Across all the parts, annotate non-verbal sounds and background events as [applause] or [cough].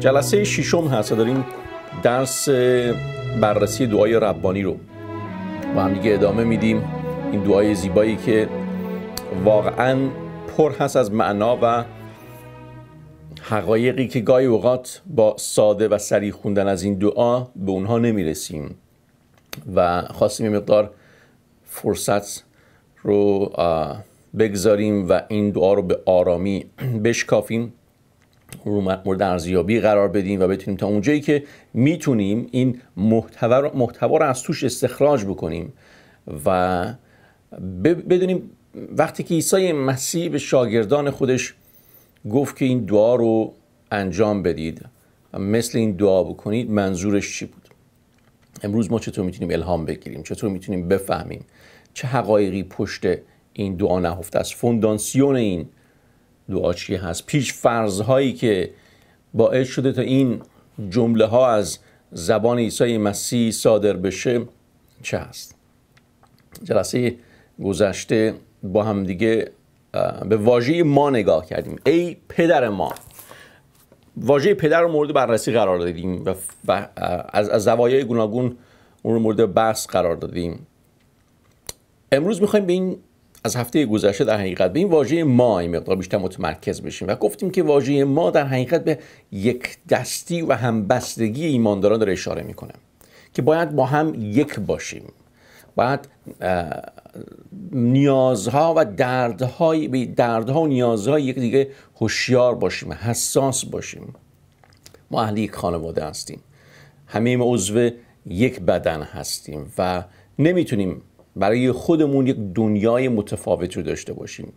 جلسه ششم هست داریم درس بررسی دعای ربانی رو با هم دیگه ادامه میدیم این دعای زیبایی که واقعا پر هست از معنا و حقایقی که گاهی اوقات با ساده و سریع خوندن از این دعا به اونها نمیرسیم و خواستیم یه مقدار فرصت رو بگذاریم و این دعا رو به آرامی [clears throat] بشکافیم مورد ارزیابی قرار بدیم و بتونیم تا اونجایی که میتونیم این محتوا رو از توش استخراج بکنیم و بدونیم وقتی که عیسی مسیح به شاگردان خودش گفت که این دعا رو انجام بدید و مثل این دعا بکنید منظورش چی بود امروز ما چطور میتونیم الهام بگیریم چطور میتونیم بفهمیم چه حقایقی پشت این دعا نهفته است فوندانسیون این دعاچی هست پیش فرضهایی که باعث شده تا این جمله ها از زبان عیسی مسیح صادر بشه چه هست جلسه گذشته با همدیگه به واژه ما نگاه کردیم ای پدر ما واژه پدر رو مورد بررسی قرار دادیم و از زوایای گوناگون اون رو مورد بحث قرار دادیم امروز میخوایم به این از هفته گذشته در حقیقت به این واژه ما این مقدار بیشتر متمرکز بشیم و گفتیم که واژه ما در حقیقت به یک دستی و همبستگی ایمانداران داره اشاره میکنه که باید با هم یک باشیم باید نیازها و دردهای دردها و نیازهای یک دیگه هوشیار باشیم حساس باشیم ما اهل یک خانواده هستیم همه عضو یک بدن هستیم و نمیتونیم برای خودمون یک دنیای متفاوت رو داشته باشیم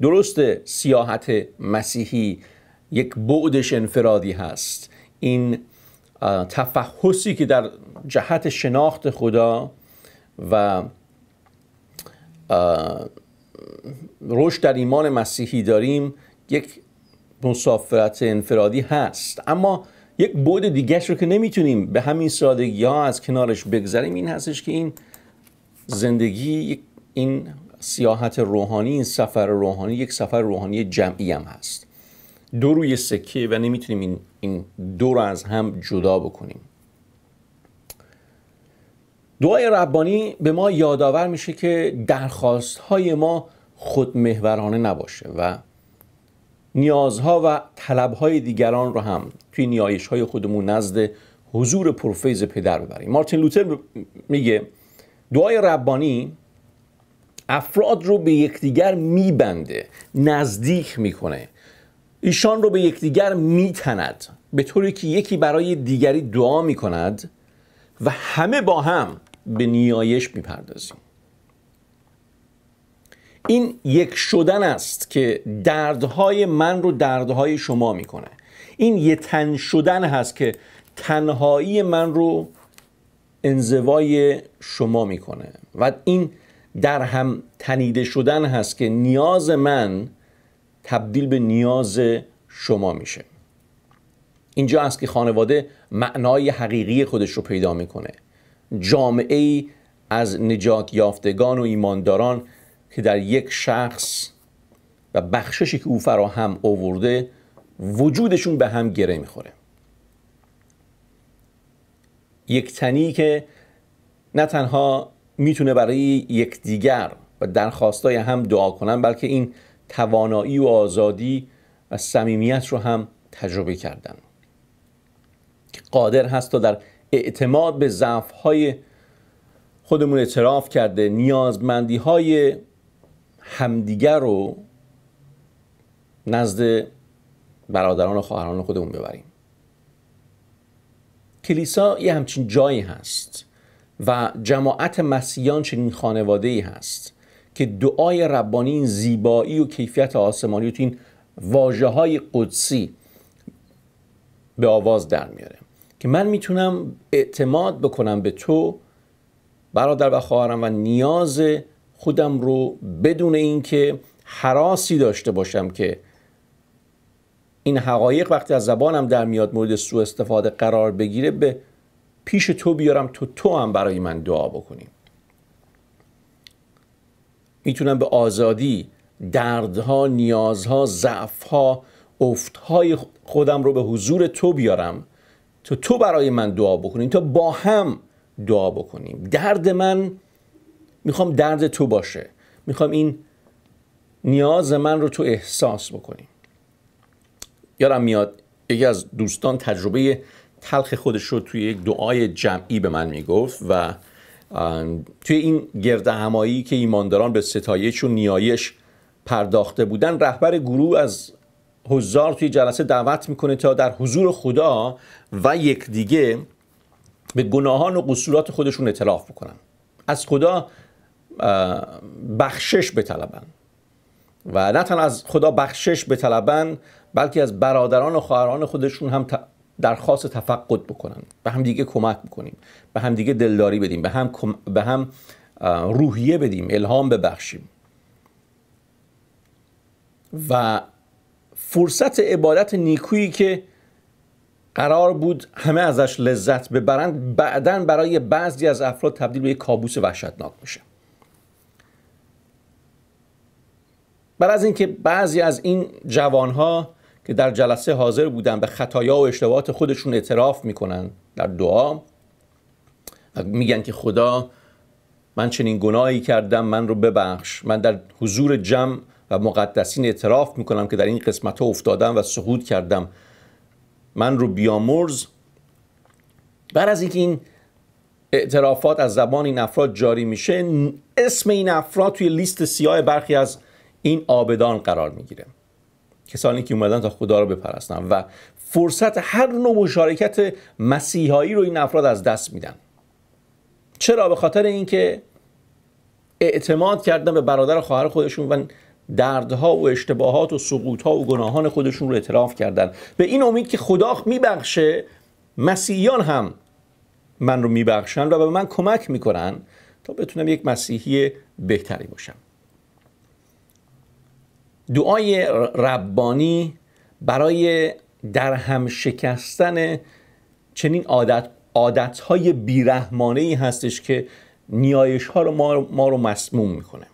درسته سیاحت مسیحی یک بعدش انفرادی هست این تفحصی که در جهت شناخت خدا و رشد در ایمان مسیحی داریم یک مسافرت انفرادی هست اما یک بعد دیگه رو که نمیتونیم به همین سادگی ها از کنارش بگذریم این هستش که این زندگی این سیاحت روحانی این سفر روحانی یک سفر روحانی جمعی هم هست دو روی سکه و نمیتونیم این, این دو رو از هم جدا بکنیم دعای ربانی به ما یادآور میشه که درخواست های ما خودمهورانه نباشه و نیازها و طلبهای دیگران رو هم توی نیایش های خودمون نزد حضور پروفیز پدر ببریم مارتین لوتر میگه دعای ربانی افراد رو به یکدیگر میبنده نزدیک میکنه ایشان رو به یکدیگر میتند به طوری که یکی برای دیگری دعا میکند و همه با هم به نیایش میپردازیم این یک شدن است که دردهای من رو دردهای شما میکنه این یه تن شدن هست که تنهایی من رو انزوای شما میکنه و این در هم تنیده شدن هست که نیاز من تبدیل به نیاز شما میشه اینجا هست که خانواده معنای حقیقی خودش رو پیدا میکنه جامعه ای از نجات یافتگان و ایمانداران که در یک شخص و بخششی که او فراهم آورده وجودشون به هم گره میخوره یک تنی که نه تنها میتونه برای یکدیگر و درخواستای هم دعا کنن بلکه این توانایی و آزادی و صمیمیت رو هم تجربه کردن که قادر هست تا در اعتماد به ضعف‌های خودمون اعتراف کرده نیازمندی های همدیگر رو نزد برادران و خواهران خودمون ببریم کلیسا یه همچین جایی هست و جماعت مسیحیان چنین خانواده ای هست که دعای ربانی این زیبایی و کیفیت آسمانی و این واجه های قدسی به آواز در میاره که من میتونم اعتماد بکنم به تو برادر و خواهرم و نیاز خودم رو بدون اینکه حراسی داشته باشم که این حقایق وقتی از زبانم در میاد مورد سوء استفاده قرار بگیره به پیش تو بیارم تو تو هم برای من دعا بکنیم میتونم به آزادی دردها نیازها ضعفها افتهای خودم رو به حضور تو بیارم تو تو برای من دعا بکنیم تا با هم دعا بکنیم درد من میخوام درد تو باشه میخوام این نیاز من رو تو احساس بکنیم یادم میاد یکی از دوستان تجربه تلخ خودش رو توی یک دعای جمعی به من میگفت و توی این گرد همایی که ایمانداران به ستایش و نیایش پرداخته بودن رهبر گروه از حضار توی جلسه دعوت میکنه تا در حضور خدا و یکدیگه به گناهان و قصورات خودشون اعتراف بکنن از خدا بخشش بطلبن و نه تنها از خدا بخشش طلبن بلکه از برادران و خواهران خودشون هم درخواست تفقد بکنن به هم دیگه کمک بکنیم به هم دیگه دلداری بدیم به هم, به هم روحیه بدیم الهام ببخشیم و فرصت عبادت نیکویی که قرار بود همه ازش لذت ببرند بعدا برای بعضی از افراد تبدیل به یک کابوس وحشتناک میشه بر از اینکه بعضی از این جوانها که در جلسه حاضر بودن به خطایا و اشتباهات خودشون اعتراف میکنن در دعا و میگن که خدا من چنین گناهی کردم من رو ببخش من در حضور جمع و مقدسین اعتراف میکنم که در این قسمت افتادم و سقوط کردم من رو بیامرز بعد از اینکه این اعترافات از زبان این افراد جاری میشه اسم این افراد توی لیست سیاه برخی از این آبدان قرار میگیره کسانی که اومدن تا خدا رو بپرستن و فرصت هر نوع مشارکت مسیحایی رو این افراد از دست میدن چرا به خاطر اینکه اعتماد کردن به برادر و خواهر خودشون و دردها و اشتباهات و سقوطها و گناهان خودشون رو اعتراف کردن به این امید که خدا میبخشه مسیحیان هم من رو میبخشن و به من کمک میکنن تا بتونم یک مسیحی بهتری باشم دعای ربانی برای در هم شکستن چنین عادت عادتهای بیرحمانه ای هستش که نیایش ها رو ما, رو ما رو مسموم میکنه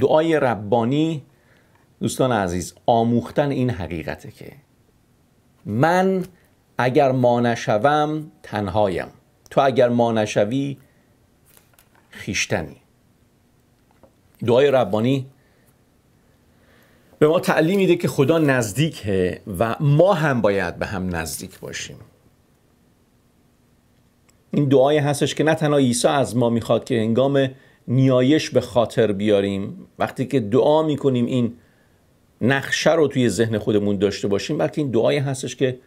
دعای ربانی دوستان عزیز آموختن این حقیقته که من اگر ما نشوم تنهایم تو اگر ما نشوی خیشتنی دعای ربانی به ما تعلیم میده که خدا نزدیکه و ما هم باید به هم نزدیک باشیم این دعای هستش که نه تنها عیسی از ما میخواد که هنگام نیایش به خاطر بیاریم وقتی که دعا میکنیم این نقشه رو توی ذهن خودمون داشته باشیم بلکه این دعای هستش که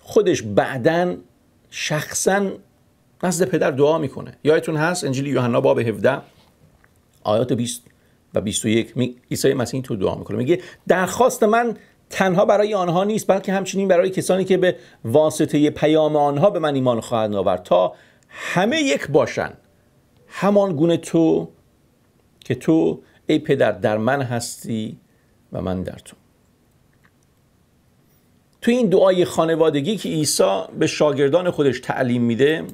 خودش بعدا شخصا نزد پدر دعا میکنه یادتون هست انجیل یوحنا باب 17 آیات 20 و 21 می... ایسای مسیح تو دعا میکنه میگه درخواست من تنها برای آنها نیست بلکه همچنین برای کسانی که به واسطه پیام آنها به من ایمان خواهد آورد تا همه یک باشن همان گونه تو که تو ای پدر در من هستی و من در تو تو این دعای خانوادگی که عیسی به شاگردان خودش تعلیم میده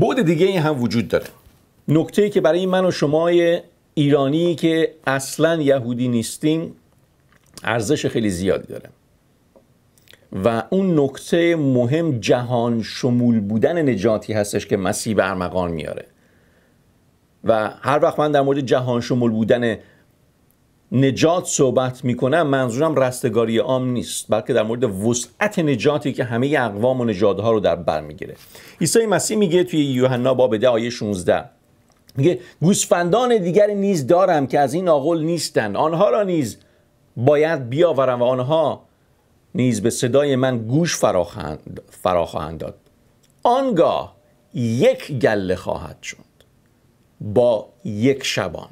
بود دیگه هم وجود داره نکته ای که برای من و شما ایرانی که اصلا یهودی نیستیم ارزش خیلی زیادی داره و اون نکته مهم جهان شمول بودن نجاتی هستش که مسیح برمقان میاره و هر وقت من در مورد جهان شمول بودن نجات صحبت میکنم منظورم رستگاری عام نیست بلکه در مورد وسعت نجاتی که همه اقوام و نژادها رو در بر میگیره عیسی مسیح میگه توی یوحنا باب ده آیه 16 میگه گوسفندان دیگری نیز دارم که از این آقل نیستند آنها را نیز باید بیاورم و آنها نیز به صدای من گوش فرا خواهند داد آنگاه یک گله خواهد شد با یک شبان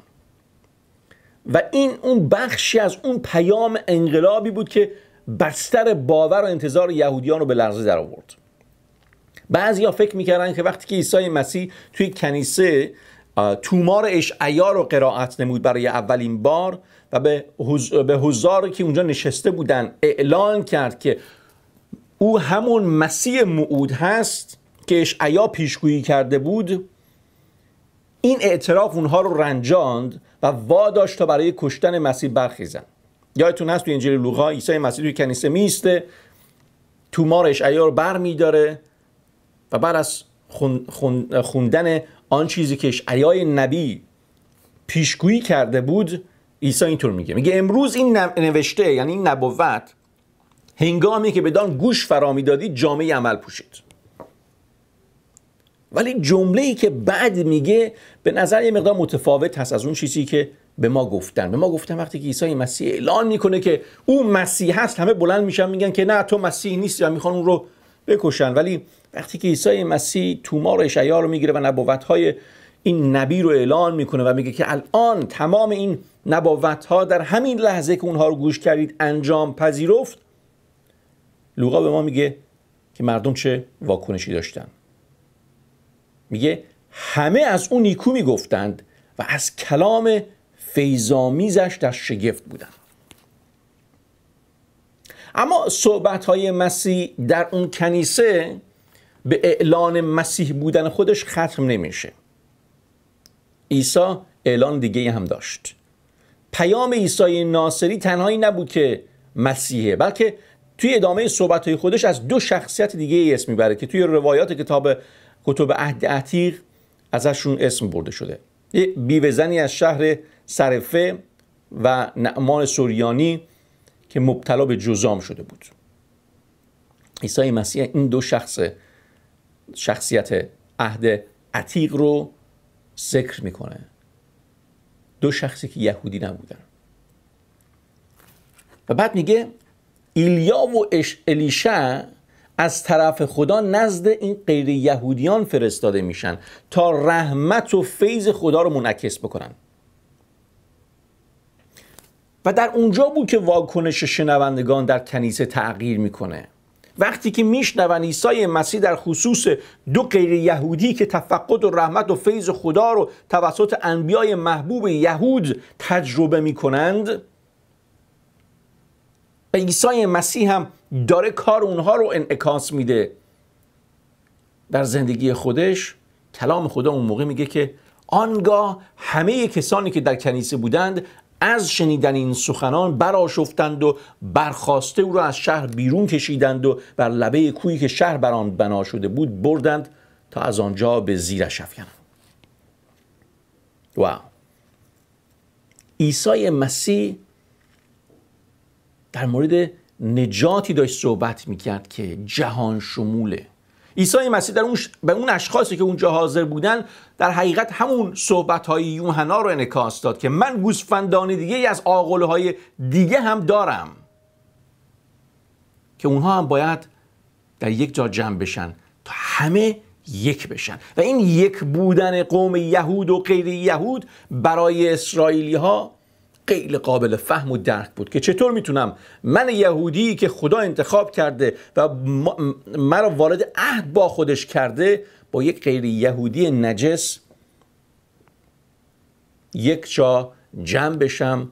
و این اون بخشی از اون پیام انقلابی بود که بستر باور و انتظار یهودیان رو به لرزه در آورد بعضیا فکر میکردن که وقتی که عیسی مسیح توی کنیسه تومار اشعیا رو قرائت نمود برای اولین بار و به هزار که اونجا نشسته بودن اعلان کرد که او همون مسیح معود هست که اشعیا پیشگویی کرده بود این اعتراف اونها رو رنجاند و واداشت تا برای کشتن مسیح برخیزن یادتون هست تو انجیل لوقا عیسی مسیح توی کنیسه میسته تومار اشعیا رو بر میداره و بعد از خوندن آن چیزی که اشعیای نبی پیشگویی کرده بود عیسی اینطور میگه میگه امروز این نوشته یعنی این نبوت هنگامی که بدان گوش فرامی دادی جامعه عمل پوشید ولی جمله ای که بعد میگه به نظر یه مقدار متفاوت هست از اون چیزی که به ما گفتن به ما گفتن وقتی که عیسی مسیح اعلان میکنه که او مسیح هست همه بلند میشن میگن که نه تو مسیح نیستی و میخوان اون رو بکشن ولی وقتی که عیسی مسیح تومار اشعیا رو میگیره و های این نبی رو اعلان میکنه و میگه که الان تمام این ها در همین لحظه که اونها رو گوش کردید انجام پذیرفت لوقا به ما میگه که مردم چه واکنشی داشتن میگه همه از اون نیکو میگفتند و از کلام فیضامیزش در شگفت بودند اما صحبت های مسیح در اون کنیسه به اعلان مسیح بودن خودش ختم نمیشه عیسی اعلان دیگه هم داشت پیام عیسی ناصری تنهایی نبود که مسیحه بلکه توی ادامه صحبت های خودش از دو شخصیت دیگه اسم میبره که توی روایات کتاب کتب عهد عتیق ازشون اسم برده شده یه بیوزنی از شهر سرفه و نعمان سوریانی که مبتلا به جزام شده بود عیسی مسیح این دو شخص شخصیت عهد عتیق رو ذکر میکنه دو شخصی که یهودی نبودن و بعد میگه ایلیا و اش الیشا از طرف خدا نزد این غیر یهودیان فرستاده میشن تا رحمت و فیض خدا رو منعکس بکنن و در اونجا بود که واکنش شنوندگان در کنیسه تغییر میکنه وقتی که میشنون عیسی مسیح در خصوص دو غیر یهودی که تفقد و رحمت و فیض خدا رو توسط انبیای محبوب یهود تجربه میکنند و عیسی مسیح هم داره کار اونها رو انعکاس میده در زندگی خودش کلام خدا اون موقع میگه که آنگاه همه کسانی که در کنیسه بودند از شنیدن این سخنان برآشفتند و برخواسته او را از شهر بیرون کشیدند و بر لبه کویی که شهر بر آن بنا شده بود بردند تا از آنجا به زیرش افکنند واو عیسی مسیح در مورد نجاتی داشت صحبت میکرد که جهان شموله عیسی مسیح در اون به اون اشخاصی که اونجا حاضر بودن در حقیقت همون صحبت های یوحنا رو انکاس داد که من گوسفندان دیگه از آقله های دیگه هم دارم که اونها هم باید در یک جا جمع بشن تا همه یک بشن و این یک بودن قوم یهود و غیر یهود برای اسرائیلی ها غیر قابل فهم و درک بود که چطور میتونم من یهودی که خدا انتخاب کرده و مرا وارد عهد با خودش کرده با یک غیر یهودی نجس یک جا جمع بشم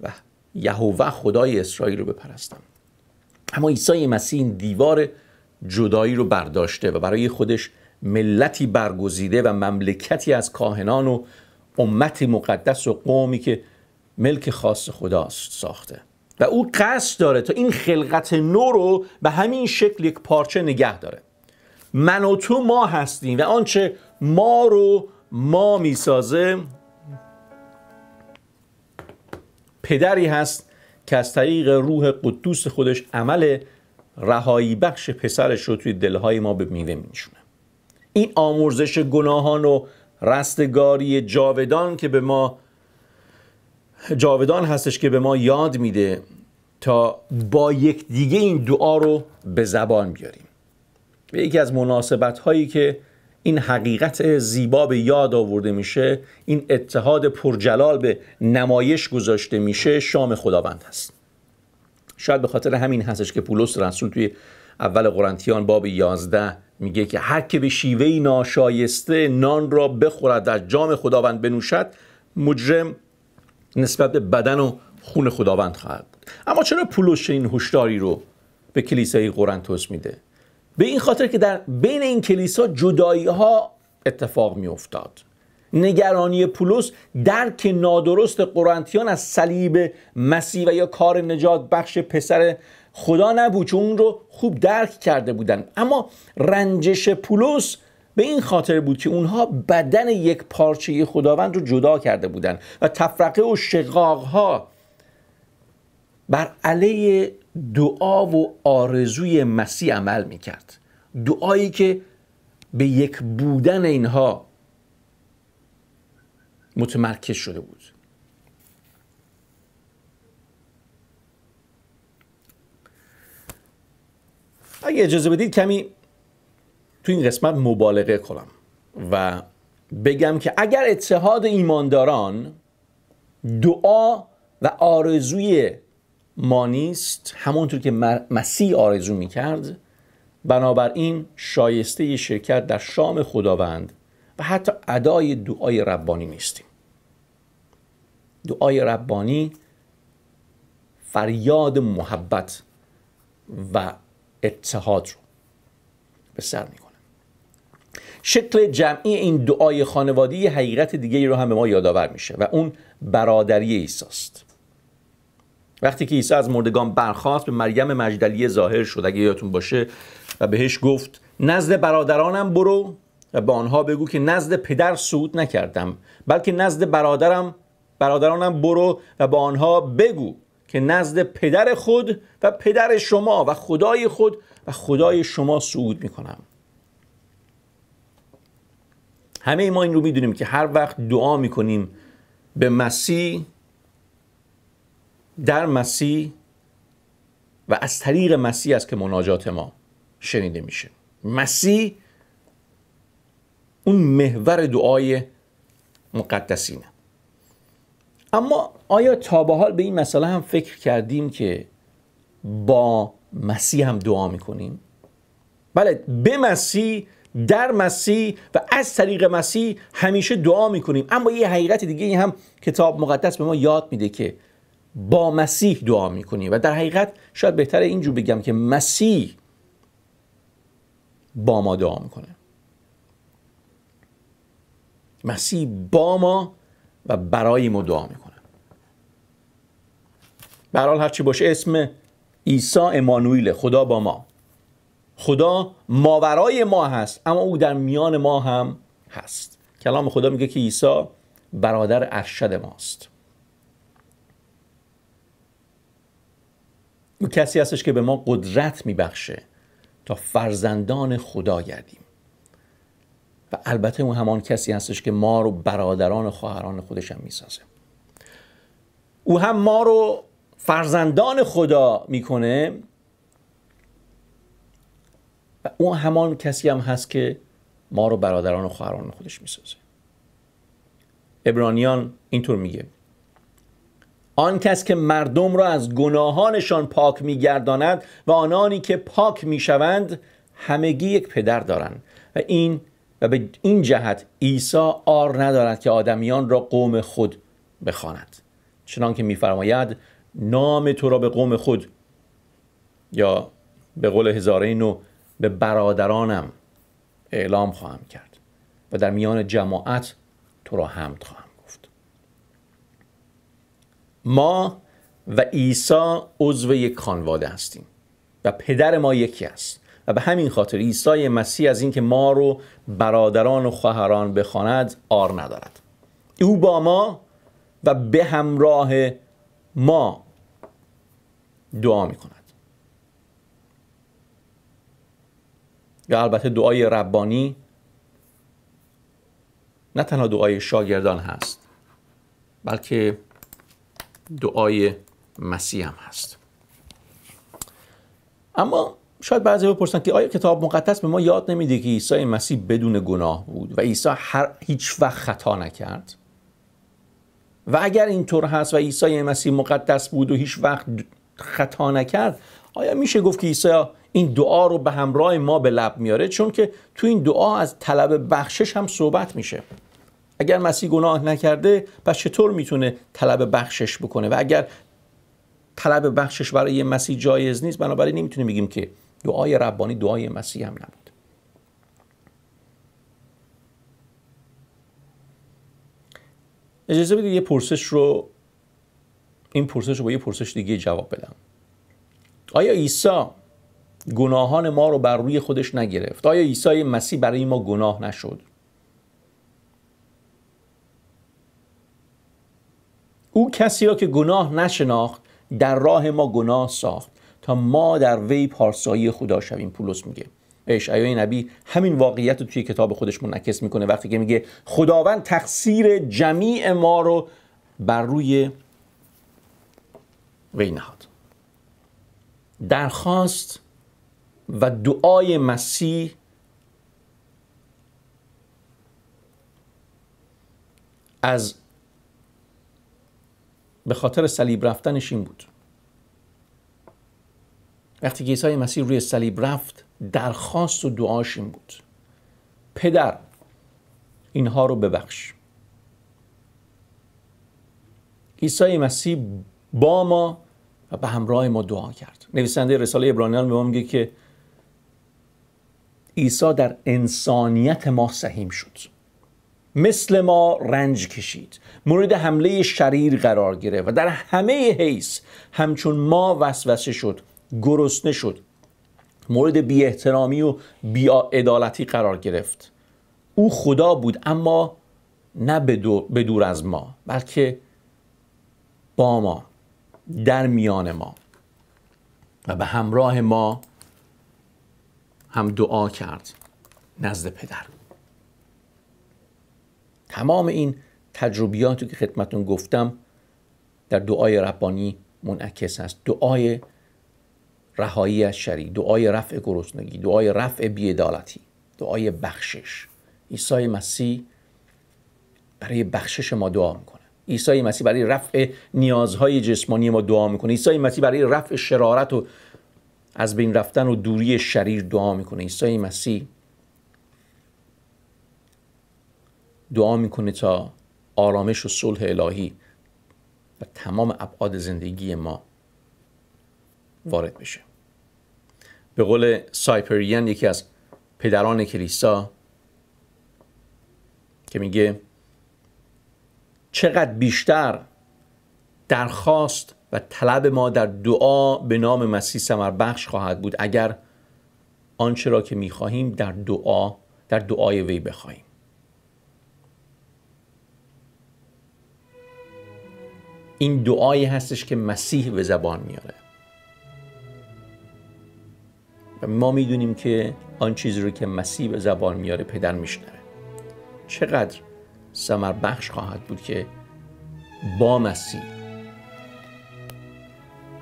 و یهوه خدای اسرائیل رو بپرستم اما عیسی مسیح این دیوار جدایی رو برداشته و برای خودش ملتی برگزیده و مملکتی از کاهنان و امت مقدس و قومی که ملک خاص خداست ساخته و او قصد داره تا این خلقت نو رو به همین شکل یک پارچه نگه داره من و تو ما هستیم و آنچه ما رو ما میسازه پدری هست که از طریق روح قدوس خودش عمل رهایی بخش پسرش رو توی دلهای ما به میوه مینشونه این آمرزش گناهان و رستگاری جاودان که به ما جاودان هستش که به ما یاد میده تا با یک دیگه این دعا رو به زبان بیاریم به یکی از مناسبت هایی که این حقیقت زیبا به یاد آورده میشه این اتحاد پرجلال به نمایش گذاشته میشه شام خداوند هست شاید به خاطر همین هستش که پولس رسول توی اول قرنتیان باب 11 میگه که هر که به شیوهی ناشایسته نان را بخورد در جام خداوند بنوشد مجرم نسبت به بدن و خون خداوند خواهد بود اما چرا پولس این هوشداری رو به کلیسای قرنتس میده به این خاطر که در بین این کلیسا جدایی ها اتفاق می افتاد نگرانی پولس درک نادرست قرنتیان از صلیب مسیح و یا کار نجات بخش پسر خدا نبود چون اون رو خوب درک کرده بودن اما رنجش پولس به این خاطر بود که اونها بدن یک پارچه خداوند رو جدا کرده بودند و تفرقه و ها بر علیه دعا و آرزوی مسیح عمل میکرد دعایی که به یک بودن اینها متمرکز شده بود اگه اجازه بدید کمی تو این قسمت مبالغه کنم و بگم که اگر اتحاد ایمانداران دعا و آرزوی ما نیست همونطور که مسیح آرزو میکرد بنابراین شایسته شرکت در شام خداوند و حتی ادای دعای ربانی نیستیم دعای ربانی فریاد محبت و اتحاد رو به سر شکل جمعی این دعای خانوادی حقیقت دیگه ای رو هم به ما یادآور میشه و اون برادری ایساست. وقتی که عیسی از مردگان برخاست به مریم مجدلیه ظاهر شد اگه یادتون باشه و بهش گفت نزد برادرانم برو و به آنها بگو که نزد پدر صعود نکردم بلکه نزد برادرم برادرانم برو و به آنها بگو که نزد پدر خود و پدر شما و خدای خود و خدای شما سعود میکنم همه ما این رو میدونیم که هر وقت دعا میکنیم به مسیح در مسیح و از طریق مسیح است که مناجات ما شنیده میشه مسیح اون محور دعای مقدسینه اما آیا تا به حال به این مسئله هم فکر کردیم که با مسیح هم دعا میکنیم؟ بله به مسیح در مسیح و از طریق مسیح همیشه دعا میکنیم اما یه حقیقت دیگه هم کتاب مقدس به ما یاد میده که با مسیح دعا میکنیم و در حقیقت شاید بهتر اینجور بگم که مسیح با ما دعا میکنه مسیح با ما و برای ما دعا میکنه برحال هرچی باشه اسم عیسی امانویل خدا با ما خدا ماورای ما هست اما او در میان ما هم هست کلام خدا میگه که عیسی برادر ارشد ماست او کسی هستش که به ما قدرت میبخشه تا فرزندان خدا گردیم و البته اون همان کسی هستش که ما رو برادران و خواهران خودش هم میسازه او هم ما رو فرزندان خدا میکنه و اون همان کسی هم هست که ما رو برادران و خواهران خودش میسازه ابرانیان اینطور میگه آن کس که مردم را از گناهانشان پاک میگرداند و آنانی که پاک میشوند همگی یک پدر دارند و این و به این جهت عیسی آر ندارد که آدمیان را قوم خود بخواند چنان که میفرماید نام تو را به قوم خود یا به قول هزاره به برادرانم اعلام خواهم کرد و در میان جماعت تو را حمد خواهم گفت ما و عیسی عضو یک خانواده هستیم و پدر ما یکی است و به همین خاطر عیسی مسیح از اینکه ما رو برادران و خواهران بخواند آر ندارد او با ما و به همراه ما دعا می کند یا البته دعای ربانی نه تنها دعای شاگردان هست بلکه دعای مسیح هم هست اما شاید بعضی بپرسن که آیا کتاب مقدس به ما یاد نمیده که عیسی مسیح بدون گناه بود و عیسی هر هیچ وقت خطا نکرد و اگر اینطور هست و عیسی مسیح مقدس بود و هیچ وقت خطا نکرد آیا میشه گفت که عیسی این دعا رو به همراه ما به لب میاره چون که تو این دعا از طلب بخشش هم صحبت میشه اگر مسیح گناه نکرده پس چطور میتونه طلب بخشش بکنه و اگر طلب بخشش برای مسیح جایز نیست بنابراین نمیتونه بگیم که دعای ربانی دعای مسیح هم نبود اجازه بدید یه پرسش رو این پرسش رو با یه پرسش دیگه جواب بدم آیا عیسی گناهان ما رو بر روی خودش نگرفت آیا عیسی مسیح برای ما گناه نشد او کسی را که گناه نشناخت در راه ما گناه ساخت تا ما در وی پارسایی خدا شویم پولس میگه اشعیای نبی همین واقعیت رو توی کتاب خودش منعکس میکنه وقتی که میگه خداوند تقصیر جمیع ما رو بر روی وی نهاد درخواست و دعای مسیح از به خاطر صلیب رفتنش این بود وقتی که عیسی مسیح روی صلیب رفت درخواست و دعاش این بود پدر اینها رو ببخش عیسی مسیح با ما و به همراه ما دعا کرد نویسنده رساله ابرانیان به ما میگه که عیسی در انسانیت ما سهیم شد مثل ما رنج کشید مورد حمله شریر قرار گرفت و در همه حیث همچون ما وسوسه شد گرسنه شد مورد بی احترامی و بی قرار گرفت او خدا بود اما نه به دور از ما بلکه با ما در میان ما و به همراه ما هم دعا کرد نزد پدر تمام این تجربیاتی که خدمتون گفتم در دعای ربانی منعکس است دعای رهایی از شری دعای رفع گرسنگی دعای رفع بیعدالتی دعای بخشش عیسی مسیح برای بخشش ما دعا میکنه عیسی مسیح برای رفع نیازهای جسمانی ما دعا میکنه عیسی مسیح برای رفع شرارت و از بین رفتن و دوری شریر دعا میکنه عیسی مسیح دعا میکنه تا آرامش و صلح الهی و تمام ابعاد زندگی ما وارد بشه به قول سایپریان یکی از پدران کلیسا که میگه چقدر بیشتر درخواست و طلب ما در دعا به نام مسیح سمر بخش خواهد بود اگر آنچه را که میخواهیم در دعا در دعای وی بخواهیم این دعایی هستش که مسیح به زبان میاره و ما میدونیم که آن چیزی رو که مسیح به زبان میاره پدر میشنره. چقدر سمر بخش خواهد بود که با مسیح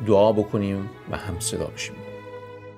دعا بکنیم و هم صدا بشیم